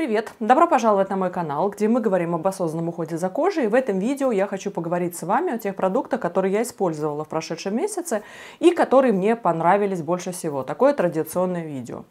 Привет! Добро пожаловать на мой канал, где мы говорим об осознанном уходе за кожей. в этом видео я хочу поговорить с вами о тех продуктах, которые я использовала в прошедшем месяце и которые мне понравились больше всего. Такое традиционное видео.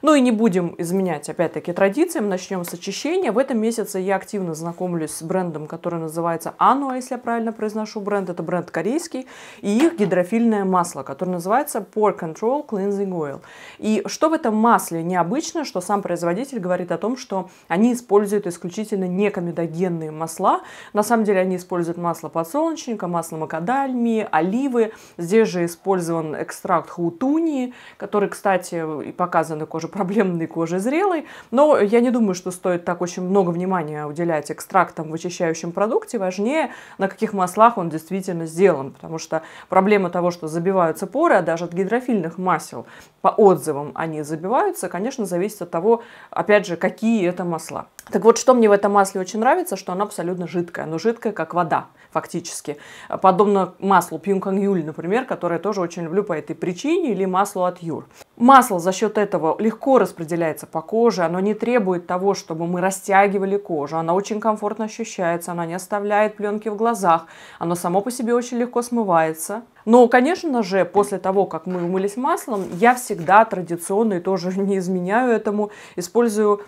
Ну и не будем изменять, опять-таки, традициям, начнем с очищения. В этом месяце я активно знакомлюсь с брендом, который называется Anua если я правильно произношу бренд, это бренд корейский, и их гидрофильное масло, которое называется Pore Control Cleansing Oil. И что в этом масле необычно, что сам производитель говорит о том, что они используют исключительно некомедогенные масла. На самом деле они используют масло подсолнечника, масло макадальмии, оливы. Здесь же использован экстракт хаутунии, который, кстати, и показан на коже уже проблемной кожи зрелой. Но я не думаю, что стоит так очень много внимания уделять экстрактам в очищающем продукте. Важнее, на каких маслах он действительно сделан. Потому что проблема того, что забиваются поры, а даже от гидрофильных масел по отзывам они забиваются, конечно, зависит от того, опять же, какие это масла. Так вот, что мне в этом масле очень нравится, что оно абсолютно жидкое. Оно жидкое, как вода, фактически. Подобно маслу Пьюнкан Юль, например, которое я тоже очень люблю по этой причине, или маслу от Юр. Масло за счет этого легко распределяется по коже, оно не требует того, чтобы мы растягивали кожу, оно очень комфортно ощущается, оно не оставляет пленки в глазах, оно само по себе очень легко смывается. Но, конечно же, после того, как мы умылись маслом, я всегда традиционно и тоже не изменяю этому, использую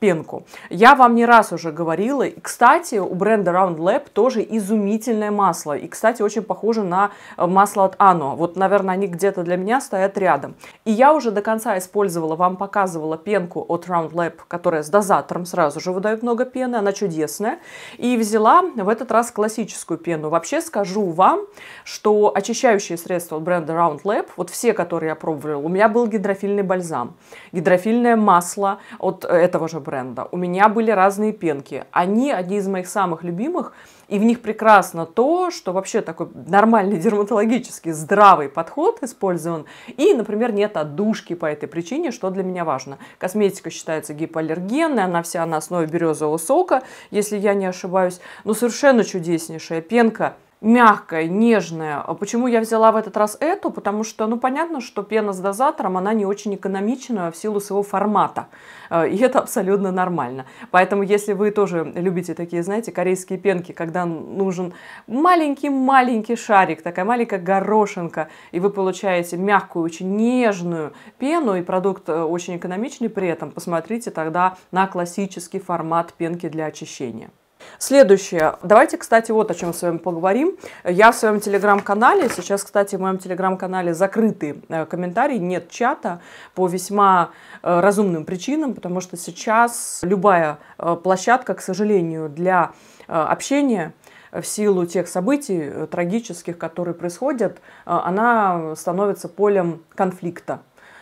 пенку. Я вам не раз уже говорила. И, кстати, у бренда Round Lab тоже изумительное масло. И, кстати, очень похоже на э, масло от Ано. Вот, наверное, они где-то для меня стоят рядом. И я уже до конца использовала, вам показывала пенку от Round Lab, которая с дозатором сразу же выдает много пены. Она чудесная. И взяла в этот раз классическую пену. Вообще скажу вам, что очищающие средства от бренда Round Lab, вот все, которые я пробовала, у меня был гидрофильный бальзам, гидрофильное масло от э, этого же бренда. У меня были разные пенки. Они одни из моих самых любимых, и в них прекрасно то, что вообще такой нормальный дерматологический здравый подход использован. И, например, нет отдушки по этой причине, что для меня важно. Косметика считается гипоаллергенной, она вся на основе березового сока, если я не ошибаюсь. Но совершенно чудеснейшая пенка – мягкая, нежная. А почему я взяла в этот раз эту? Потому что, ну, понятно, что пена с дозатором, она не очень экономична в силу своего формата. Э, и это абсолютно нормально. Поэтому, если вы тоже любите такие, знаете, корейские пенки, когда нужен маленький-маленький шарик, такая маленькая горошинка, и вы получаете мягкую, очень нежную пену, и продукт э, очень экономичный при этом, посмотрите тогда на классический формат пенки для очищения. Следующее. Давайте, кстати, вот о чем с вами поговорим. Я в своем телеграм-канале, сейчас, кстати, в моем телеграм-канале закрыты э, комментарии, нет чата по весьма э, разумным причинам, потому что сейчас любая э, площадка, к сожалению, для общения в силу тех событий трагических, которые происходят, она становится полем конфликта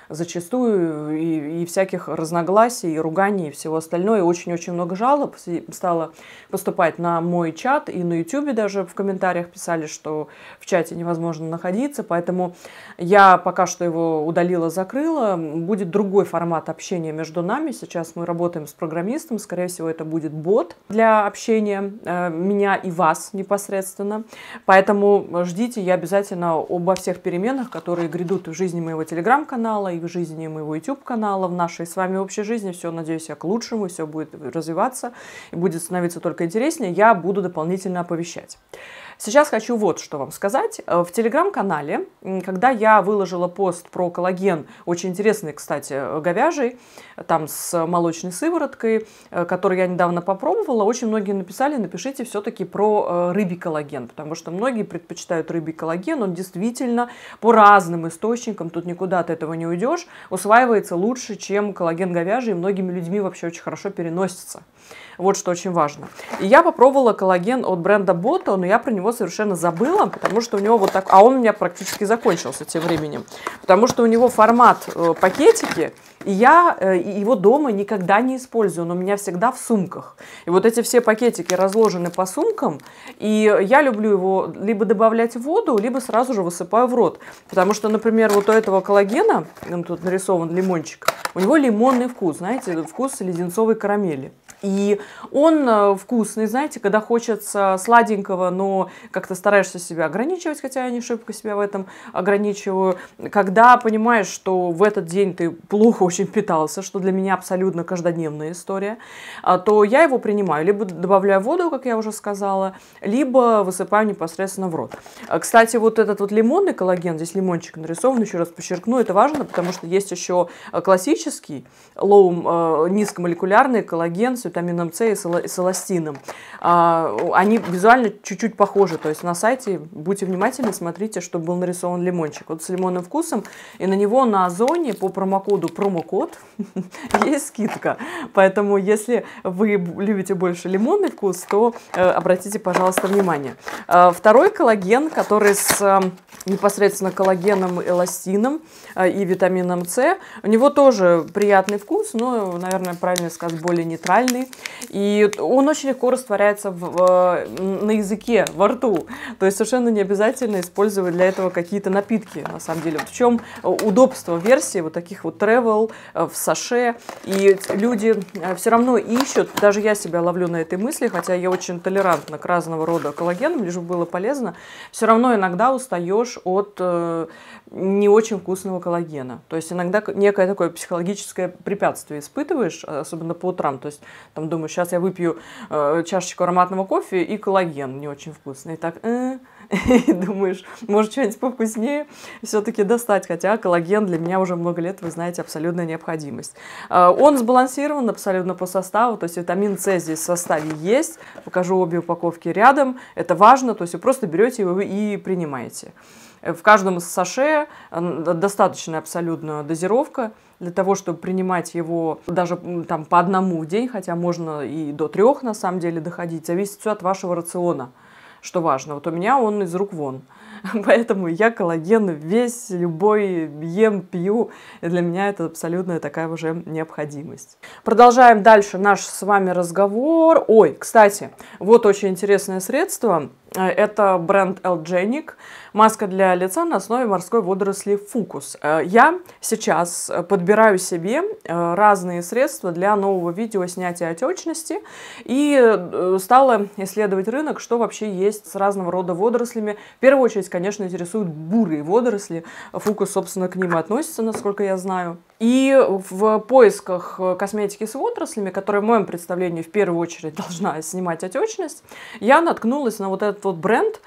зачастую и, и всяких разногласий, и руганий, и всего остального. И очень-очень много жалоб стало поступать на мой чат, и на YouTube даже в комментариях писали, что в чате невозможно находиться, поэтому я пока что его удалила, закрыла. Будет другой формат общения между нами. Сейчас мы работаем с программистом, скорее всего, это будет бот для общения э, меня и вас непосредственно. Поэтому ждите, я обязательно обо всех переменах, которые грядут в жизни моего телеграм-канала моей жизни, и моего YouTube-канала, в нашей с вами общей жизни. Все, надеюсь, я к лучшему, все будет развиваться и будет становиться только интереснее. Я буду дополнительно оповещать. Сейчас хочу вот что вам сказать. Э, в телеграм-канале, когда я выложила пост про коллаген, очень интересный, кстати, э, говяжий, там с молочной сывороткой, э, который я недавно попробовала, очень многие написали, напишите все-таки про рыбий коллаген, потому что многие предпочитают рыбий коллаген, он действительно по разным источникам, тут никуда от этого не уйдешь, усваивается лучше, чем коллаген говяжий, и многими людьми вообще очень хорошо переносится. Вот что очень важно. И я попробовала коллаген от бренда Boto, но я про него совершенно забыла, потому что у него вот так... А он у меня практически закончился тем временем. Потому что у него формат э, пакетики, и я э, его дома никогда не использую, он у меня всегда в сумках. И вот эти все пакетики разложены по сумкам, и я люблю его либо добавлять в воду, либо сразу же высыпаю в рот. Потому что, например, вот у этого коллагена, он тут нарисован лимончик, у него лимонный вкус, знаете, вкус леденцовой карамели и он э, вкусный, знаете, когда хочется сладенького, но как-то стараешься себя ограничивать, хотя я не шибко себя в этом ограничиваю. Когда понимаешь, что в этот день ты плохо очень питался, что для меня абсолютно каждодневная история, а, то я его принимаю. Либо добавляю воду, как я уже сказала, либо высыпаю непосредственно в рот. А, кстати, вот этот вот лимонный коллаген, здесь лимончик нарисован, еще раз подчеркну, это важно, потому что есть еще а, классический, лоум э, низкомолекулярный коллаген, витамином С и с эластином. А, они визуально чуть-чуть похожи, то есть на сайте будьте внимательны, смотрите, чтобы был нарисован лимончик. Вот с лимонным вкусом, и на него на Озоне по промокоду промокод есть скидка. Поэтому если вы любите больше лимонный вкус, то э, обратите, пожалуйста, внимание. А, второй коллаген, который с э, непосредственно коллагеном, эластином э, и витамином С, у него тоже приятный вкус, но, наверное, правильно сказать, более нейтральный воды. И он очень легко растворяется в, в, на языке, во рту. То есть совершенно не обязательно использовать для этого какие-то напитки, на самом деле. Вот в чем э, удобство версии вот таких вот travel э, в саше. И люди э, все равно ищут, даже я себя ловлю на этой мысли, хотя я очень толерантна к разного рода коллагенам, лишь бы было полезно, все равно иногда устаешь от э, не очень вкусного коллагена. То есть иногда некое такое психологическое препятствие испытываешь, особенно по утрам. То есть там думаю, сейчас я выпью э, чашечку ароматного кофе и коллаген не очень вкусный. И так, э, и думаешь, может, что-нибудь повкуснее все-таки достать. Хотя коллаген для меня уже много лет, вы знаете, абсолютная необходимость. Э, он сбалансирован абсолютно по составу, то есть витамин С здесь в составе есть. Покажу обе упаковки рядом. Это важно, то есть вы просто берете его и принимаете. В каждом из саше э, достаточная абсолютная дозировка для того, чтобы принимать его даже там по одному в день, хотя можно и до трех на самом деле доходить, зависит все от вашего рациона что важно. Вот у меня он из рук вон. Поэтому я коллаген весь, любой ем, пью. И для меня это абсолютная такая уже необходимость. Продолжаем дальше наш с вами разговор. Ой, кстати, вот очень интересное средство. Э, это бренд Elgenic, маска для лица на основе морской водоросли Фукус. Э, я сейчас подбираю себе э, разные средства для нового видео снятия отечности и стала исследовать рынок, что вообще есть с разного рода водорослями. В первую очередь, конечно, интересуют бурые водоросли. Фукус, собственно, к ним и относится, насколько я знаю. И в поисках косметики с водорослями, которая в моем представлении в первую очередь должна снимать отечность, я наткнулась на вот этот вот бренд.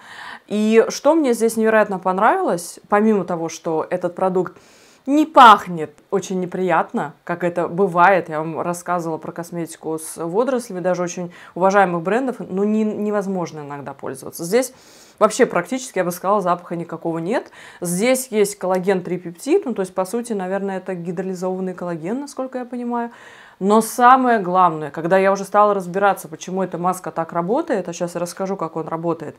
И что мне здесь невероятно понравилось, помимо того, что этот продукт не пахнет очень неприятно, как это бывает. Я вам рассказывала про косметику с водорослями, даже очень уважаемых брендов, но не, невозможно иногда пользоваться. Здесь вообще практически, я бы сказала, запаха никакого нет. Здесь есть коллаген трипептид, ну то есть, по сути, наверное, это гидролизованный коллаген, насколько я понимаю. Но самое главное, когда я уже стала разбираться, почему эта маска так работает, а сейчас я расскажу, как он работает.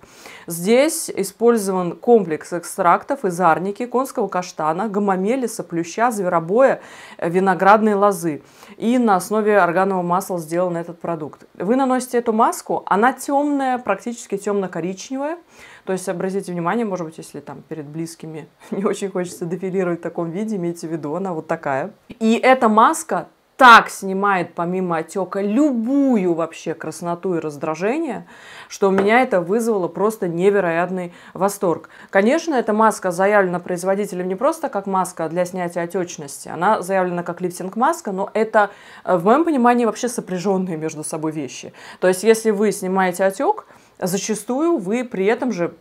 Здесь использован комплекс экстрактов из арники, конского каштана, гомомелиса, плюща, зверобоя, э, виноградной лозы. И на основе органового масла сделан этот продукт. Вы наносите эту маску, она темная, практически темно-коричневая. То есть обратите внимание, может быть, если там перед близкими не очень хочется дефилировать в таком виде, имейте в виду, она вот такая. И эта маска так снимает помимо отека любую вообще красноту и раздражение, что у меня это вызвало просто невероятный восторг. Конечно, эта маска заявлена производителем не просто как маска для снятия отечности, она заявлена как лифтинг-маска, но это, э, в моем понимании, вообще сопряженные между собой вещи. То есть, если вы снимаете отек, зачастую вы при этом же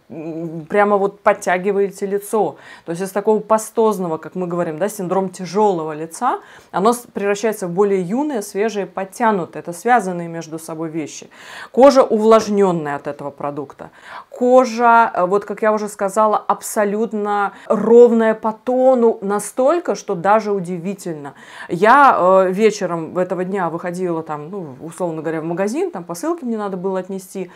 прямо вот подтягиваете лицо. То есть из такого пастозного, как мы говорим, да, синдром тяжелого лица, оно превращается в более юное, свежее, подтянутое. Это связанные между собой вещи. Кожа увлажненная от этого продукта. Кожа, э, вот как я уже сказала, абсолютно ровная по тону настолько, что даже удивительно. Я э, вечером этого дня выходила там, ну, условно говоря, в магазин, там посылки мне надо было отнести,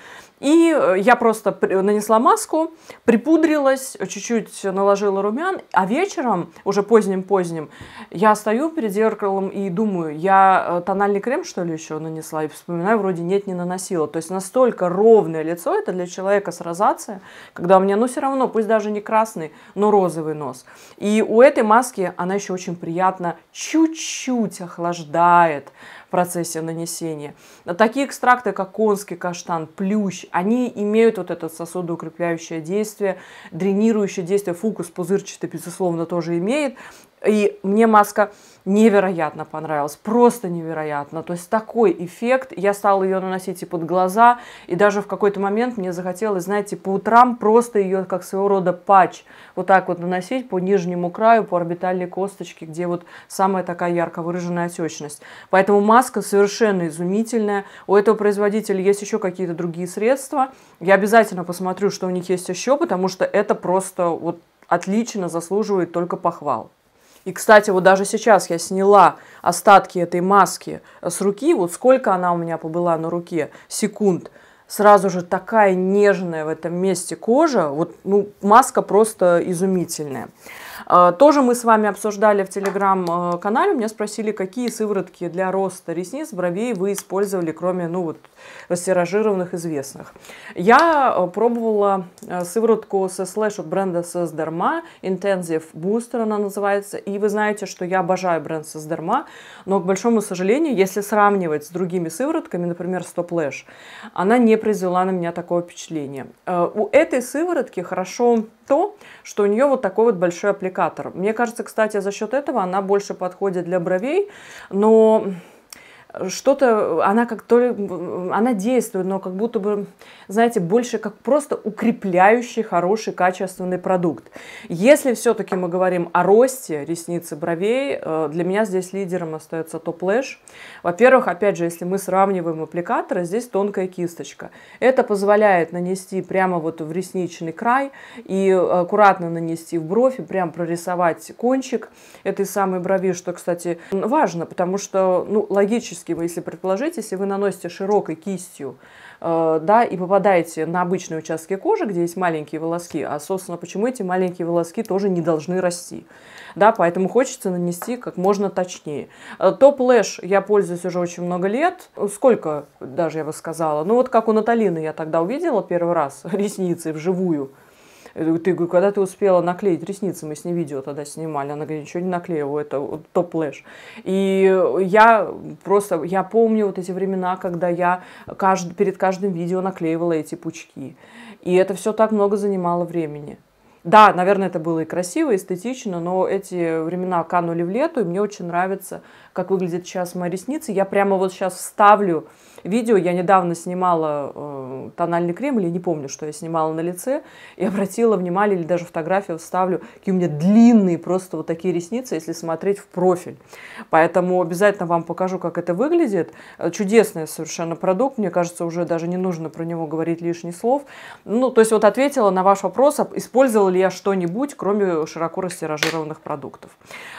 и э, я просто э, нанесла маску, припудрилась, чуть-чуть наложила румян, а вечером, уже поздним-поздним, я стою перед зеркалом и думаю, я э, тональный крем, что ли, еще нанесла? И вспоминаю, вроде нет, не наносила. То есть настолько ровное лицо, это для человека с розацией, когда у меня, ну, все равно, пусть даже не красный, но розовый нос. И у этой маски она еще очень приятно чуть-чуть охлаждает, процессе нанесения. А такие экстракты, как конский каштан, плющ, они имеют вот это сосудоукрепляющее действие, дренирующее действие. Фукус пузырчатый, безусловно, тоже имеет. И мне маска невероятно понравилась, просто невероятно. То есть такой эффект. Я стала ее наносить и под глаза, и даже в какой-то момент мне захотелось, знаете, по утрам просто ее как своего рода патч вот так вот наносить по нижнему краю, по орбитальной косточке, где вот самая такая ярко выраженная отечность. Поэтому маска совершенно изумительная. У этого производителя есть еще какие-то другие средства. Я обязательно посмотрю, что у них есть еще, потому что это просто вот отлично заслуживает только похвал. И, кстати, вот даже сейчас я сняла остатки этой маски с руки, вот сколько она у меня побыла на руке, секунд, сразу же такая нежная в этом месте кожа, вот ну, маска просто изумительная. А, тоже мы с вами обсуждали в телеграм-канале, меня спросили, какие сыворотки для роста ресниц, бровей вы использовали, кроме ну, вот, растиражированных известных. Я э, пробовала э, сыворотку со слэш от бренда Создарма, Intensive Booster она называется, и вы знаете, что я обожаю бренд Создарма, но, к большому сожалению, если сравнивать с другими сыворотками, например, Стоплэш, она не произвела на меня такого впечатления. Э, у этой сыворотки хорошо то, что у нее вот такой вот большой аппликатор. Мне кажется, кстати, за счет этого она больше подходит для бровей, но что-то, она как то ли, она действует, но как будто бы, знаете, больше как просто укрепляющий хороший качественный продукт. Если все-таки мы говорим о росте ресницы бровей, э, для меня здесь лидером остается топ лэш. Во-первых, опять же, если мы сравниваем аппликаторы, здесь тонкая кисточка. Это позволяет нанести прямо вот в ресничный край и аккуратно нанести в бровь и прям прорисовать кончик этой самой брови, что, кстати, важно, потому что, ну, логически теоретически, вы если предположить, если вы наносите широкой кистью, э, да, и попадаете на обычные участки кожи, где есть маленькие волоски, а, собственно, почему эти маленькие волоски тоже не должны расти, да, поэтому хочется нанести как можно точнее. Топ э, Лэш я пользуюсь уже очень много лет, сколько даже я бы сказала, ну вот как у Наталины я тогда увидела первый раз ресницы вживую, ты, говорю, когда ты успела наклеить ресницы? Мы с ней видео тогда снимали. Она говорит, ничего не наклеила, это топ-лэш. И я просто, я помню вот эти времена, когда я кажд, перед каждым видео наклеивала эти пучки. И это все так много занимало времени. Да, наверное, это было и красиво, и эстетично, но эти времена канули в лету, и мне очень нравится, как выглядят сейчас мои ресницы. Я прямо вот сейчас вставлю видео. Я недавно снимала э, тональный крем, или не помню, что я снимала на лице, и обратила внимание, или даже фотографию вставлю, какие у меня длинные просто вот такие ресницы, если смотреть в профиль. Поэтому обязательно вам покажу, как это выглядит. Э, чудесный совершенно продукт, мне кажется, уже даже не нужно про него говорить лишних слов. Ну, то есть вот ответила на ваш вопрос, использовала ли я что-нибудь, кроме широко растиражированных продуктов.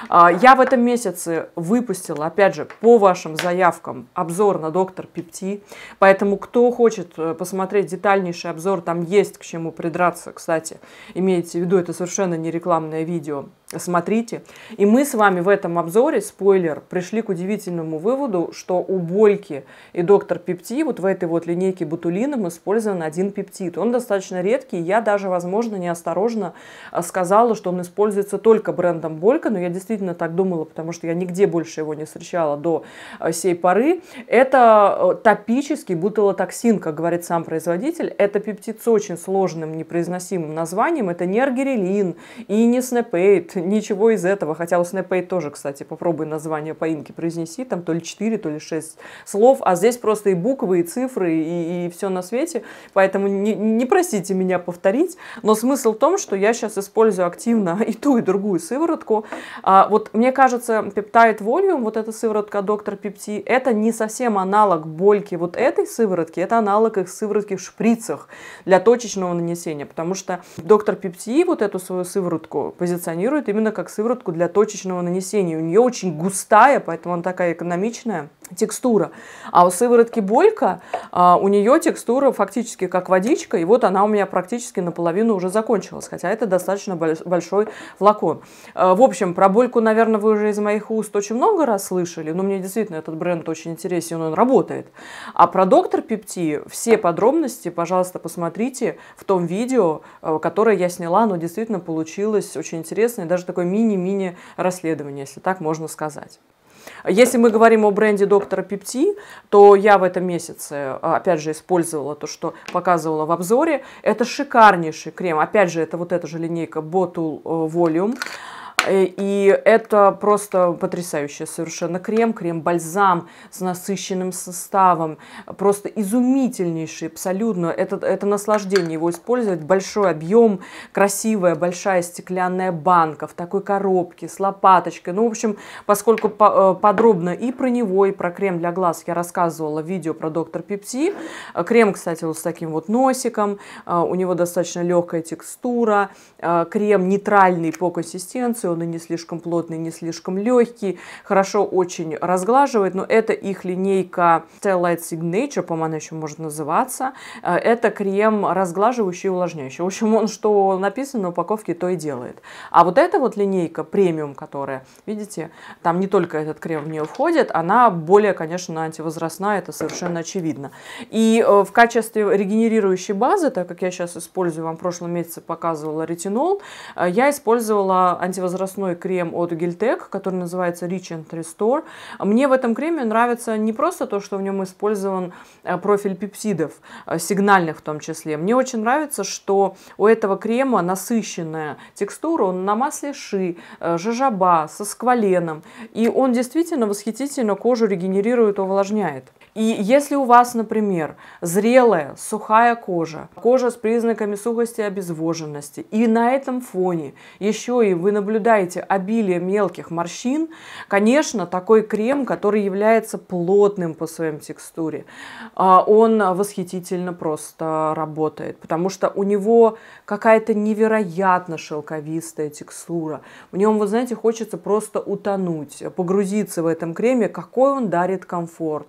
А, я в этом месяце выпустила выпустила, опять же, по вашим заявкам обзор на доктор Пепти. Поэтому, кто хочет э, посмотреть детальнейший обзор, там есть к чему придраться, кстати. Имейте в виду, это совершенно не рекламное видео смотрите. И мы с вами в этом обзоре, спойлер, пришли к удивительному выводу, что у Больки и доктор Пепти, вот в этой вот линейке ботулином использован один пептид. Он достаточно редкий, я даже, возможно, неосторожно а, сказала, что он используется только брендом Болька, но я действительно так думала, потому что я нигде больше его не встречала до а, сей поры. Это э, топический бутылотоксин, как говорит сам производитель. Это пептид с очень сложным непроизносимым названием. Это не аргирелин и не снепейт, ничего из этого. Хотя у Snapay тоже, кстати, попробуй название поимки произнеси, там то ли 4, то ли 6 слов, а здесь просто и буквы, и цифры, и, и все на свете. Поэтому не, не просите меня повторить, но смысл в том, что я сейчас использую активно и ту, и другую сыворотку. А, вот мне кажется, пептайд волюм, вот эта сыворотка доктор Пепти, это не совсем аналог больки вот этой сыворотки, это аналог их сыворотки в шприцах для точечного нанесения, потому что доктор Пепти вот эту свою сыворотку позиционирует использует именно как сыворотку для точечного нанесения. У нее очень густая, поэтому она такая экономичная текстура. А у сыворотки Болька а, у нее текстура фактически как водичка, и вот она у меня практически наполовину уже закончилась, хотя это достаточно большой флакон. А, в общем, про Больку, наверное, вы уже из моих уст очень много раз слышали, но мне действительно этот бренд очень интересен, он работает. А про доктор Пепти все подробности, пожалуйста, посмотрите в том видео, а, которое я сняла, оно действительно получилось очень интересное, даже такое мини-мини расследование, если так можно сказать. Если мы говорим о бренде доктора Пепти, то я в этом месяце, а, опять же, использовала то, что показывала в обзоре. Это шикарнейший крем. Опять же, это вот эта же линейка Bottle э, Volume. Э, и это просто потрясающе совершенно крем, крем-бальзам с насыщенным составом, просто изумительнейший абсолютно. Это, это наслаждение его использовать. Большой объем, красивая большая стеклянная банка в такой коробке с лопаточкой. Ну, в общем, поскольку э, подробно и про него, и про крем для глаз я рассказывала в видео про доктор Пепси. Э, крем, кстати, вот с таким вот носиком, у него достаточно легкая текстура, крем нейтральный по консистенции, он не слишком плотный, не слишком легкий, хорошо очень разглаживает, но это их линейка Light Signature, по-моему, она еще может называться. Э, это крем разглаживающий и увлажняющий. В общем, он что написано на упаковке, то и делает. А вот эта вот линейка премиум, которая, видите, там не только этот крем в нее входит, она более, конечно, антивозрастная, это совершенно очевидно. И э, в качестве регенерирующей базы, так как я сейчас использую, вам в прошлом месяце показывала ретинол, э, я использовала антивозрастную возрастной крем от Гильтек, который называется Rich and Restore. Мне в этом креме нравится не просто то, что в нем использован э, профиль пепсидов, э, сигнальных в том числе. Мне очень нравится, что у этого крема насыщенная текстура, он на масле ши, э, жажаба, со скваленом. И он действительно восхитительно кожу регенерирует, увлажняет. И если у вас, например, зрелая, сухая кожа, кожа с признаками сухости и обезвоженности, и на этом фоне еще и вы наблюдаете обилие мелких морщин, конечно, такой крем, который является плотным по своей текстуре, а, он восхитительно просто работает, потому что у него какая-то невероятно шелковистая текстура. В нем, вы знаете, хочется просто утонуть, погрузиться в этом креме, какой он дарит комфорт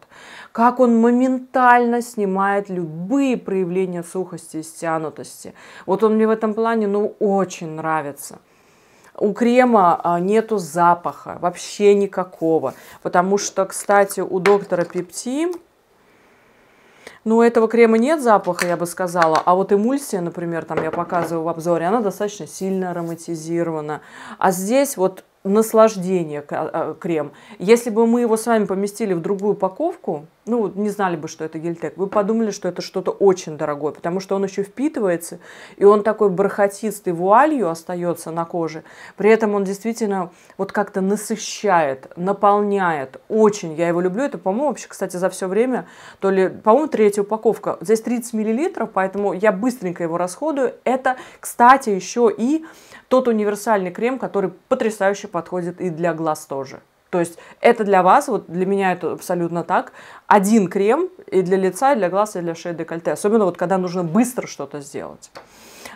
как он моментально снимает любые проявления сухости и стянутости. Вот он мне в этом плане, ну, очень нравится. У крема а, нету запаха, вообще никакого. Потому что, кстати, у доктора Пепти, ну, этого крема нет запаха, я бы сказала. А вот эмульсия, например, там я показываю в обзоре, она достаточно сильно ароматизирована. А здесь вот наслаждение а, а, крем. Если бы мы его с вами поместили в другую упаковку, ну, не знали бы, что это гельтек, вы подумали, что это что-то очень дорогое, потому что он еще впитывается, и он такой бархатистый вуалью остается на коже. При этом он действительно вот как-то насыщает, наполняет. Очень я его люблю. Это, по-моему, вообще, кстати, за все время, то ли, по-моему, третья упаковка. Здесь 30 миллилитров, поэтому я быстренько его расходую. Это, кстати, еще и тот универсальный крем, который потрясающе подходит и для глаз тоже. То есть это для вас, вот для меня это абсолютно так, один крем и для лица, и для глаз, и для шеи, и декольте. Особенно вот когда нужно быстро что-то сделать.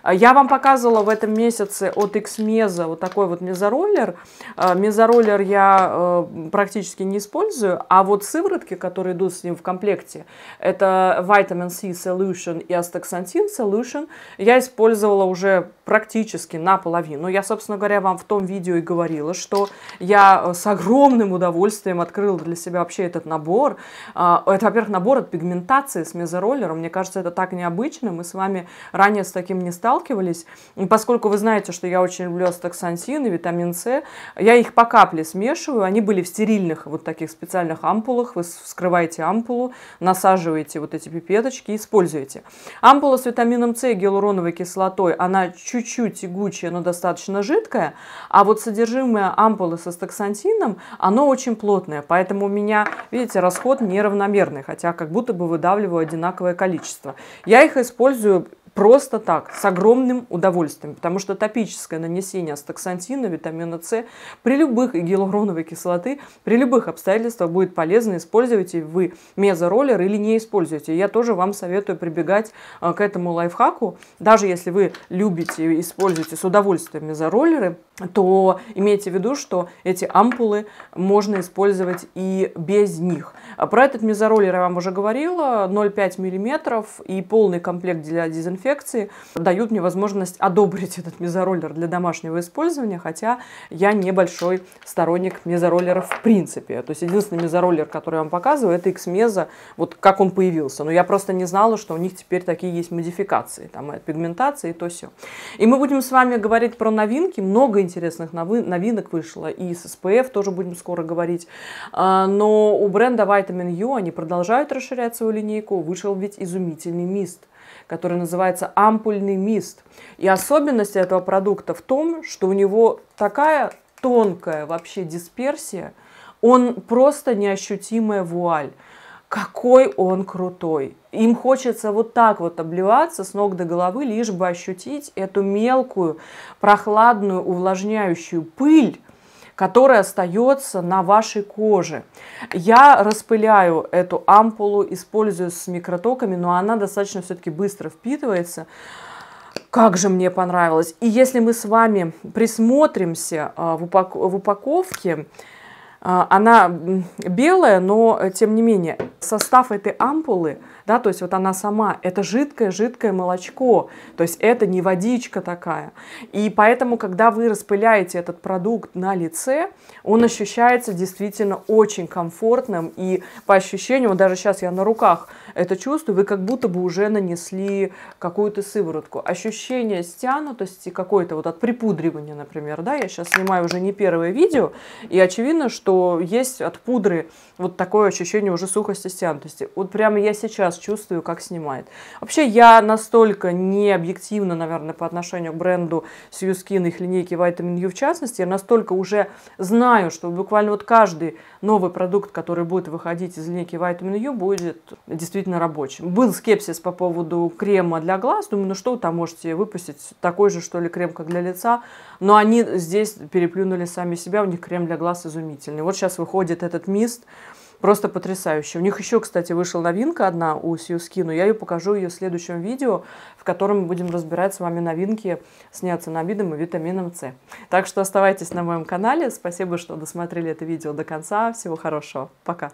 А я вам показывала в этом месяце от X-Meza вот такой вот мезороллер. А, мезороллер я э, практически не использую, а вот сыворотки, которые идут с ним в комплекте, это Vitamin C Solution и Astaxanthin Solution, я использовала уже практически наполовину. Я, собственно говоря, вам в том видео и говорила, что я э, с огромным удовольствием открыла для себя вообще этот набор. А, это, во-первых, набор от пигментации с мезороллером. Мне кажется, это так необычно. Мы с вами ранее с таким не сталкивались сталкивались, поскольку вы знаете, что я очень люблю астаксантин и витамин С, я их по капле смешиваю, они были в стерильных вот таких специальных ампулах, вы вскрываете ампулу, насаживаете вот эти пипеточки и используете. Ампула с витамином С и гиалуроновой кислотой, она чуть-чуть тягучая, но достаточно жидкая, а вот содержимое ампулы с астаксантином, оно очень плотное, поэтому у меня, видите, расход неравномерный, хотя как будто бы выдавливаю одинаковое количество. Я их использую просто так, с огромным удовольствием, потому что топическое нанесение астаксантина, витамина С при любых и гиалуроновой кислоты, при любых обстоятельствах будет полезно. Используете вы мезороллер или не используете. Я тоже вам советую прибегать э, к этому лайфхаку. Даже если вы любите и используете с удовольствием мезороллеры, то имейте в виду, что эти ампулы можно использовать и без них. Про этот мезороллер я вам уже говорила, 0,5 мм и полный комплект для дезинфекции инфекции дают мне возможность одобрить этот мезороллер для домашнего использования, хотя я небольшой сторонник мезороллеров в принципе. То есть единственный мезороллер, который я вам показываю, это X-меза, вот как он появился. Но я просто не знала, что у них теперь такие есть модификации, там от пигментации и то все. И мы будем с вами говорить про новинки. Много интересных новинок вышло. И с SPF тоже будем скоро говорить. А, но у бренда Vitamin U они продолжают расширять свою линейку. Вышел ведь изумительный мист – который называется ампульный мист. И особенность этого продукта в том, что у него такая тонкая вообще дисперсия, он просто неощутимая вуаль. Какой он крутой! Им хочется вот так вот обливаться с ног до головы, лишь бы ощутить эту мелкую, прохладную, увлажняющую пыль, которая остается на вашей коже. Я распыляю эту ампулу, использую с микротоками, но она достаточно все-таки быстро впитывается как же мне понравилось. И если мы с вами присмотримся а, в, в упаковке, а, она белая, но э, тем не менее состав этой ампулы, да, то есть вот она сама, это жидкое-жидкое молочко, то есть это не водичка такая. И поэтому, когда вы распыляете этот продукт на лице, он ощущается действительно очень комфортным и по ощущению, вот даже сейчас я на руках это чувствую, вы как будто бы уже нанесли какую-то сыворотку. Ощущение стянутости какой-то, вот от припудривания, например, да, я сейчас снимаю уже не первое видео, и очевидно, что что есть от пудры вот такое ощущение уже сухости, стянутости. Вот прямо я сейчас чувствую, как снимает. Вообще я настолько не объективно, наверное, по отношению к бренду Сью Skin, их линейки Vitamin U в частности, я настолько уже знаю, что буквально вот каждый новый продукт, который будет выходить из линейки Vitamin U, будет действительно рабочим. Был скепсис по поводу крема для глаз, думаю, ну что вы там можете выпустить такой же, что ли, крем, как для лица, но они здесь переплюнули сами себя, у них крем для глаз изумительный. Вот сейчас выходит этот мист, просто потрясающе. У них еще, кстати, вышла новинка одна у но Я ее покажу ее в следующем видео, в котором мы будем разбирать с вами новинки с неоцинамидом и витамином С. Так что оставайтесь на моем канале. Спасибо, что досмотрели это видео до конца. Всего хорошего. Пока.